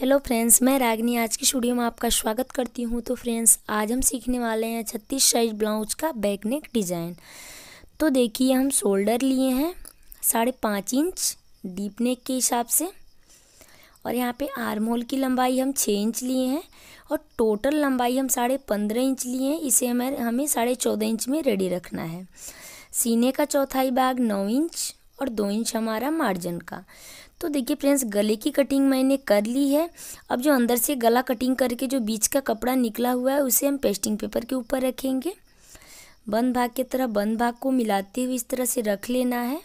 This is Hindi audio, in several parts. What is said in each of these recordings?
हेलो फ्रेंड्स मैं रागनी आज की स्टूडियो में आपका स्वागत करती हूँ तो फ्रेंड्स आज हम सीखने वाले हैं छत्तीस साइज ब्लाउज का बैक नेक डिज़ाइन तो देखिए हम शोल्डर लिए हैं साढ़े पाँच इंच डीप नेक के हिसाब से और यहाँ पे आर्म होल की लंबाई हम छः इंच लिए हैं और टोटल लंबाई हम साढ़े पंद्रह इंच लिए हैं इसे हमें हमें साढ़े चौदह इंच में रेडी रखना है सीने का चौथाई भाग नौ इंच और दो इंच हमारा मार्जिन का तो देखिए फ्रेंड्स गले की कटिंग मैंने कर ली है अब जो अंदर से गला कटिंग करके जो बीच का कपड़ा निकला हुआ है उसे हम पेस्टिंग पेपर के ऊपर रखेंगे बंद भाग की तरह बंद भाग को मिलाते हुए इस तरह से रख लेना है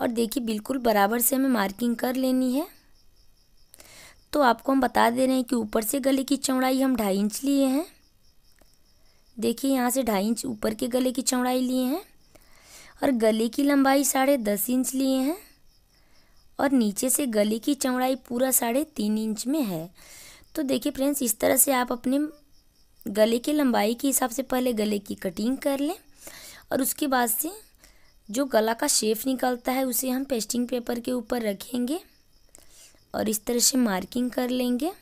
और देखिए बिल्कुल बराबर से हमें मार्किंग कर लेनी है तो आपको हम बता दे रहे हैं कि ऊपर से गले की चौड़ाई हम ढाई इंच लिए हैं देखिए यहाँ से ढाई इंच ऊपर के गले की चौड़ाई लिए हैं और गले की लंबाई साढ़े दस इंच लिए हैं और नीचे से गले की चौड़ाई पूरा साढ़े तीन इंच में है तो देखिए फ्रेंड्स इस तरह से आप अपने गले की लंबाई के हिसाब से पहले गले की कटिंग कर लें और उसके बाद से जो गला का शेप निकलता है उसे हम पेस्टिंग पेपर के ऊपर रखेंगे और इस तरह से मार्किंग कर लेंगे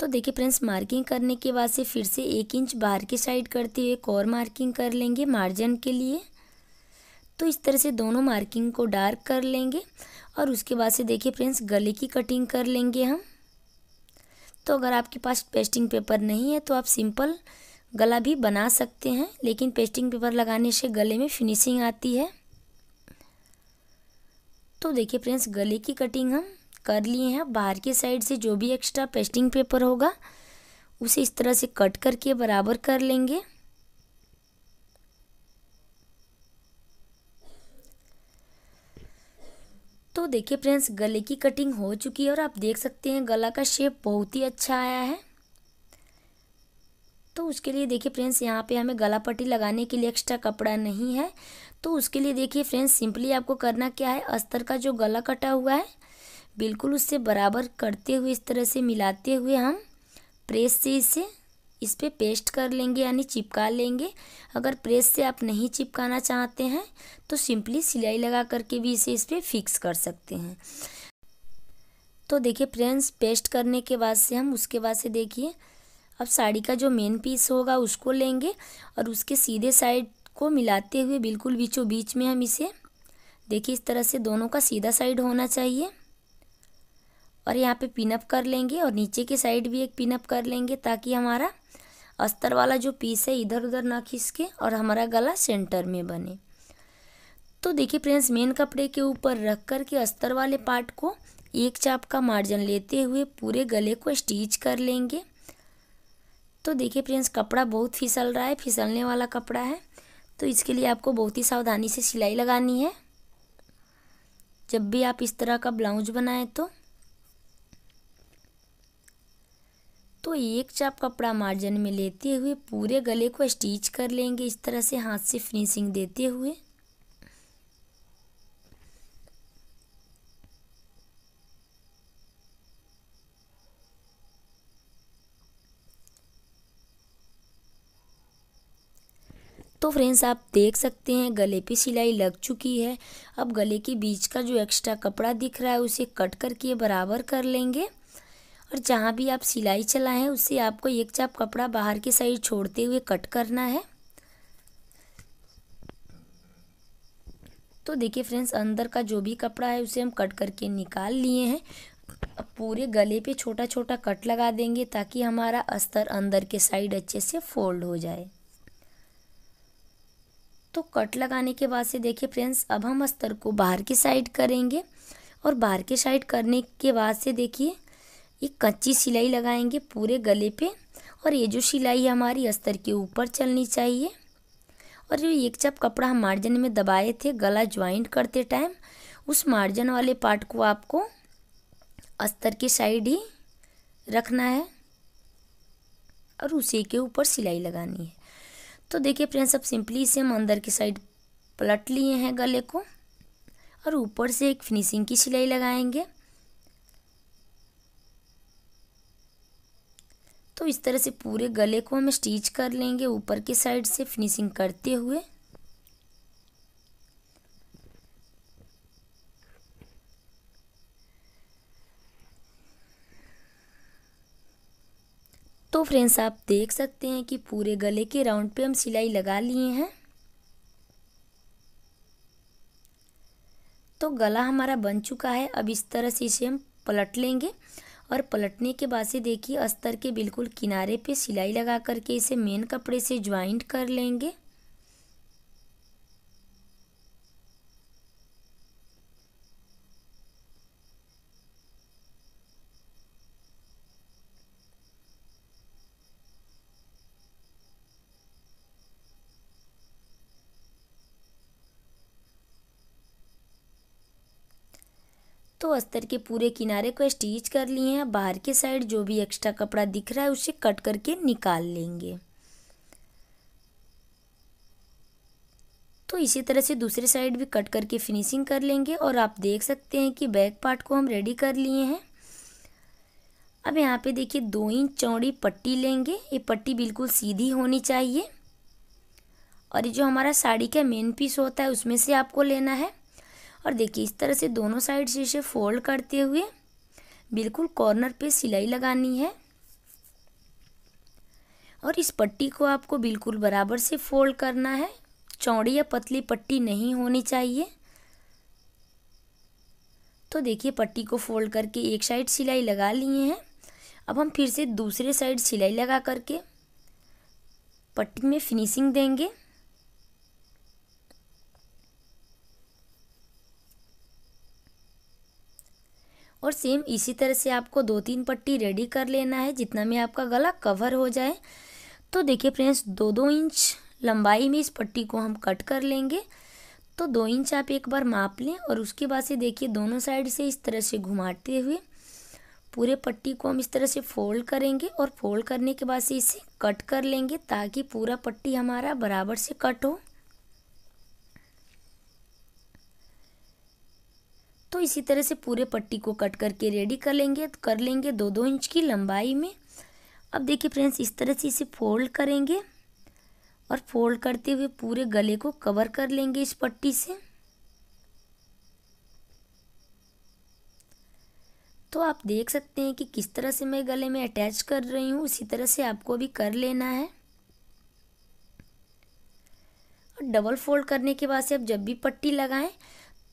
तो देखिए फ्रेंड्स मार्किंग करने के बाद से फिर से एक इंच बाहर के साइड करते हुए एक और मार्किंग कर लेंगे मार्जिन के लिए तो इस तरह से दोनों मार्किंग को डार्क कर लेंगे और उसके बाद से देखिए फ्रेंड्स गले की कटिंग कर लेंगे हम तो अगर आपके पास पेस्टिंग पेपर नहीं है तो आप सिंपल गला भी बना सकते हैं लेकिन पेस्टिंग पेपर लगाने से गले में फिनिशिंग आती है तो देखिए फ्रेंड्स गले की कटिंग हम कर लिए हैं बाहर के साइड से जो भी एक्स्ट्रा पेस्टिंग पेपर होगा उसे इस तरह से कट करके बराबर कर लेंगे तो देखिए फ्रेंड्स गले की कटिंग हो चुकी है और आप देख सकते हैं गला का शेप बहुत ही अच्छा आया है तो उसके लिए देखिए फ्रेंड्स यहाँ पे हमें गला पट्टी लगाने के लिए एक्स्ट्रा कपड़ा नहीं है तो उसके लिए देखिए फ्रेंड्स सिंपली आपको करना क्या है अस्तर का जो गला कटा हुआ है बिल्कुल उससे बराबर करते हुए इस तरह से मिलाते हुए हम प्रेस से इसे इस पर पे पेस्ट कर लेंगे यानी चिपका लेंगे अगर प्रेस से आप नहीं चिपकाना चाहते हैं तो सिंपली सिलाई लगा करके भी इसे इस पर फिक्स कर सकते हैं तो देखिए फ्रेंड्स पेस्ट करने के बाद से हम उसके बाद से देखिए अब साड़ी का जो मेन पीस होगा उसको लेंगे और उसके सीधे साइड को मिलाते हुए बिल्कुल बीचों बीच में हम इसे देखिए इस तरह से दोनों का सीधा साइड होना चाहिए और यहाँ पे पिनअप कर लेंगे और नीचे के साइड भी एक पिनअप कर लेंगे ताकि हमारा अस्तर वाला जो पीस है इधर उधर ना खिसके और हमारा गला सेंटर में बने तो देखिए फ्रेंड्स मेन कपड़े के ऊपर रख कर के अस्तर वाले पार्ट को एक चाप का मार्जिन लेते हुए पूरे गले को स्टिच कर लेंगे तो देखिए फ्रेंड्स कपड़ा बहुत फिसल रहा है फिसलने वाला कपड़ा है तो इसके लिए आपको बहुत ही सावधानी से सिलाई लगानी है जब भी आप इस तरह का ब्लाउज बनाएं तो तो एक चाप कपड़ा मार्जिन में लेते हुए पूरे गले को स्टिच कर लेंगे इस तरह से हाथ से फिनिशिंग देते हुए तो फ्रेंड्स आप देख सकते हैं गले पे सिलाई लग चुकी है अब गले के बीच का जो एक्स्ट्रा कपड़ा दिख रहा है उसे कट करके बराबर कर लेंगे और जहाँ भी आप सिलाई चलाएं उससे आपको एक चाप कपड़ा बाहर की साइड छोड़ते हुए कट करना है तो देखिए फ्रेंड्स अंदर का जो भी कपड़ा है उसे हम कट करके निकाल लिए हैं पूरे गले पे छोटा छोटा कट लगा देंगे ताकि हमारा अस्तर अंदर के साइड अच्छे से फोल्ड हो जाए तो कट लगाने के बाद से देखिए फ्रेंड्स अब हम अस्तर को बाहर की साइड करेंगे और बाहर की साइड करने के बाद से देखिए ये कच्ची सिलाई लगाएंगे पूरे गले पे और ये जो सिलाई है हमारी अस्तर के ऊपर चलनी चाहिए और जो एक चप कपड़ा हम मार्जिन में दबाए थे गला ज्वाइंट करते टाइम उस मार्जिन वाले पार्ट को आपको अस्तर की साइड ही रखना है और उसी के ऊपर सिलाई लगानी है तो देखिए फ्रेंड्स अब सिंपली इसे हम अंदर की साइड पलट लिए हैं गले को और ऊपर से एक फिनिशिंग की सिलाई लगाएंगे तो इस तरह से पूरे गले को हम स्टिच कर लेंगे ऊपर के साइड से फिनिशिंग करते हुए तो फ्रेंड्स आप देख सकते हैं कि पूरे गले के राउंड पे हम सिलाई लगा लिए हैं तो गला हमारा बन चुका है अब इस तरह से इसे हम पलट लेंगे और पलटने के बाद से देखिए अस्तर के बिल्कुल किनारे पे सिलाई लगा करके इसे मेन कपड़े से ज्वाइंट कर लेंगे तो अस्तर के पूरे किनारे को स्टिच कर लिए हैं बाहर के साइड जो भी एक्स्ट्रा कपड़ा दिख रहा है उसे कट करके निकाल लेंगे तो इसी तरह से दूसरे साइड भी कट करके फिनिशिंग कर लेंगे और आप देख सकते हैं कि बैक पार्ट को हम रेडी कर लिए हैं अब यहाँ पे देखिए दो इंच चौड़ी पट्टी लेंगे ये पट्टी बिल्कुल सीधी होनी चाहिए और ये जो हमारा साड़ी का मेन पीस होता है उसमें से आपको लेना है और देखिए इस तरह से दोनों साइड से इसे फोल्ड करते हुए बिल्कुल कॉर्नर पे सिलाई लगानी है और इस पट्टी को आपको बिल्कुल बराबर से फोल्ड करना है चौड़ी या पतली पट्टी नहीं होनी चाहिए तो देखिए पट्टी को फोल्ड करके एक साइड सिलाई लगा लिए हैं अब हम फिर से दूसरे साइड सिलाई लगा करके पट्टी में फिनिशिंग देंगे और सेम इसी तरह से आपको दो तीन पट्टी रेडी कर लेना है जितना में आपका गला कवर हो जाए तो देखिए फ्रेंड्स दो दो इंच लंबाई में इस पट्टी को हम कट कर लेंगे तो दो इंच आप एक बार माप लें और उसके बाद से देखिए दोनों साइड से इस तरह से घुमाते हुए पूरे पट्टी को हम इस तरह से फोल्ड करेंगे और फोल्ड करने के बाद से इसे कट कर लेंगे ताकि पूरा पट्टी हमारा बराबर से कट हो तो इसी तरह से पूरे पट्टी को कट करके रेडी कर लेंगे तो कर लेंगे दो दो इंच की लंबाई में अब देखिए फ्रेंड्स इस तरह से इसे फोल्ड करेंगे और फोल्ड करते हुए पूरे गले को कवर कर लेंगे इस पट्टी से तो आप देख सकते हैं कि किस तरह से मैं गले में अटैच कर रही हूँ उसी तरह से आपको भी कर लेना है और डबल फोल्ड करने के बाद से आप जब भी पट्टी लगाएं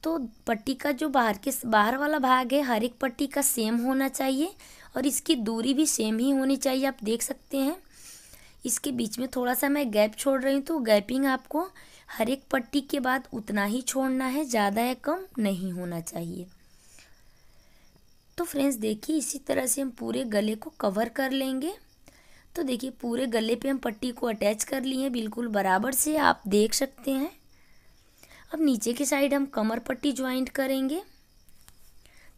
तो पट्टी का जो बाहर के बाहर वाला भाग है हर एक पट्टी का सेम होना चाहिए और इसकी दूरी भी सेम ही होनी चाहिए आप देख सकते हैं इसके बीच में थोड़ा सा मैं गैप छोड़ रही हूँ तो गैपिंग आपको हर एक पट्टी के बाद उतना ही छोड़ना है ज़्यादा या कम नहीं होना चाहिए तो फ्रेंड्स देखिए इसी तरह से हम पूरे गले को कवर कर लेंगे तो देखिए पूरे गले पे हम पट्टी को अटैच कर लिए हैं बिल्कुल बराबर से आप देख सकते हैं अब नीचे की साइड हम कमर पट्टी ज्वाइंट करेंगे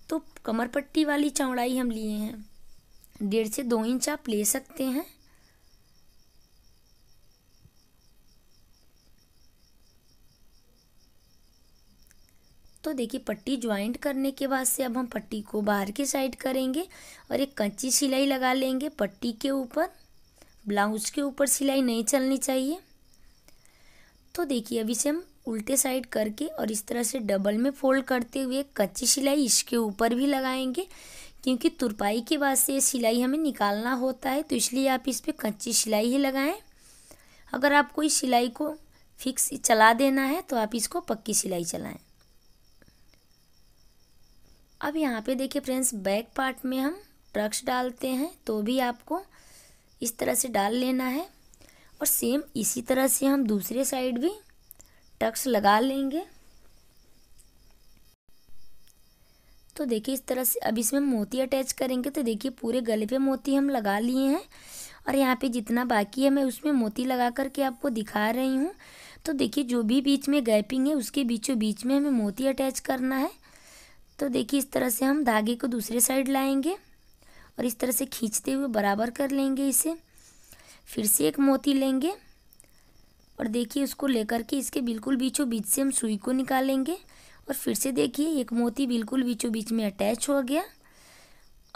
तो कमर पट्टी वाली चौड़ाई हम लिए हैं डेढ़ से दो इंच आप ले सकते हैं तो देखिए पट्टी ज्वाइंट करने के बाद से अब हम पट्टी को बाहर की साइड करेंगे और एक कच्ची सिलाई लगा लेंगे पट्टी के ऊपर ब्लाउज के ऊपर सिलाई नहीं चलनी चाहिए तो देखिए अभी से हम उल्टे साइड करके और इस तरह से डबल में फोल्ड करते हुए कच्ची सिलाई इसके ऊपर भी लगाएंगे क्योंकि तुरपाई के बाद से ये सिलाई हमें निकालना होता है तो इसलिए आप इस पर कच्ची सिलाई ही लगाएं अगर आपको इस सिलाई को फिक्स चला देना है तो आप इसको पक्की सिलाई चलाएं अब यहाँ पे देखिए फ्रेंड्स बैक पार्ट में हम ट्रक्स डालते हैं तो भी आपको इस तरह से डाल लेना है और सेम इसी तरह से हम दूसरे साइड भी टक्स लगा लेंगे तो देखिए इस तरह से अब इसमें मोती अटैच करेंगे तो देखिए पूरे गले पे मोती हम लगा लिए हैं और यहाँ पे जितना बाकी है मैं उसमें मोती लगा करके आपको दिखा रही हूँ तो देखिए जो भी बीच में गैपिंग है उसके बीचों बीच में हमें मोती अटैच करना है तो देखिए इस तरह से हम धागे को दूसरे साइड लाएंगे और इस तरह से खींचते हुए बराबर कर लेंगे इसे फिर से एक मोती लेंगे और देखिए उसको लेकर के इसके बिल्कुल बीचों बीच से हम सुई को निकालेंगे और फिर से देखिए एक मोती बिल्कुल बीचों बीच में अटैच हो गया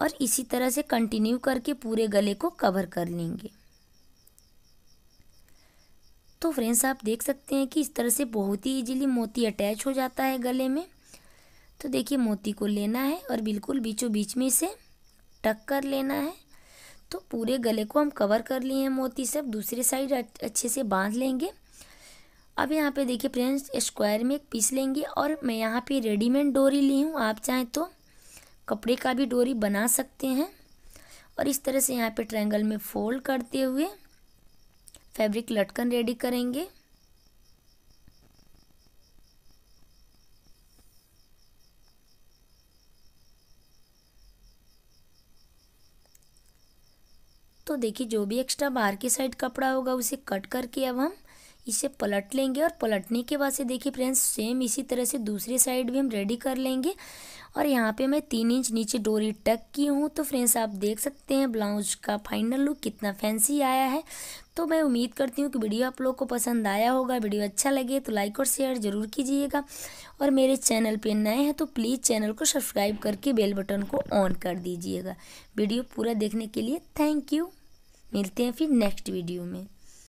और इसी तरह से कंटिन्यू करके पूरे गले को कवर कर लेंगे तो फ्रेंड्स आप देख सकते हैं कि इस तरह से बहुत ही इजीली मोती अटैच हो जाता है गले में तो देखिए मोती को लेना है और बिल्कुल बीचों बीच में इसे टक कर लेना है तो पूरे गले को हम कवर कर लिए हैं मोती से अब दूसरी साइड अच्छे से बांध लेंगे अब यहाँ पे देखिए फ्रेंड्स स्क्वायर में एक पीस लेंगे और मैं यहाँ पे रेडीमेड डोरी ली हूँ आप चाहें तो कपड़े का भी डोरी बना सकते हैं और इस तरह से यहाँ पे ट्रायंगल में फोल्ड करते हुए फैब्रिक लटकन रेडी करेंगे तो देखिए जो भी एक्स्ट्रा बाहर की साइड कपड़ा होगा उसे कट करके अब हम इसे पलट लेंगे और पलटने के बाद से देखिए फ्रेंड्स सेम इसी तरह से दूसरी साइड भी हम रेडी कर लेंगे और यहाँ पे मैं तीन इंच नीचे डोरी टक की हूँ तो फ्रेंड्स आप देख सकते हैं ब्लाउज का फाइनल लुक कितना फैंसी आया है तो मैं उम्मीद करती हूँ कि वीडियो आप लोग को पसंद आया होगा वीडियो अच्छा लगे तो लाइक और शेयर ज़रूर कीजिएगा और मेरे चैनल पे नए हैं तो प्लीज़ चैनल को सब्सक्राइब करके बेल बटन को ऑन कर दीजिएगा वीडियो पूरा देखने के लिए थैंक यू मिलते हैं फिर नेक्स्ट वीडियो में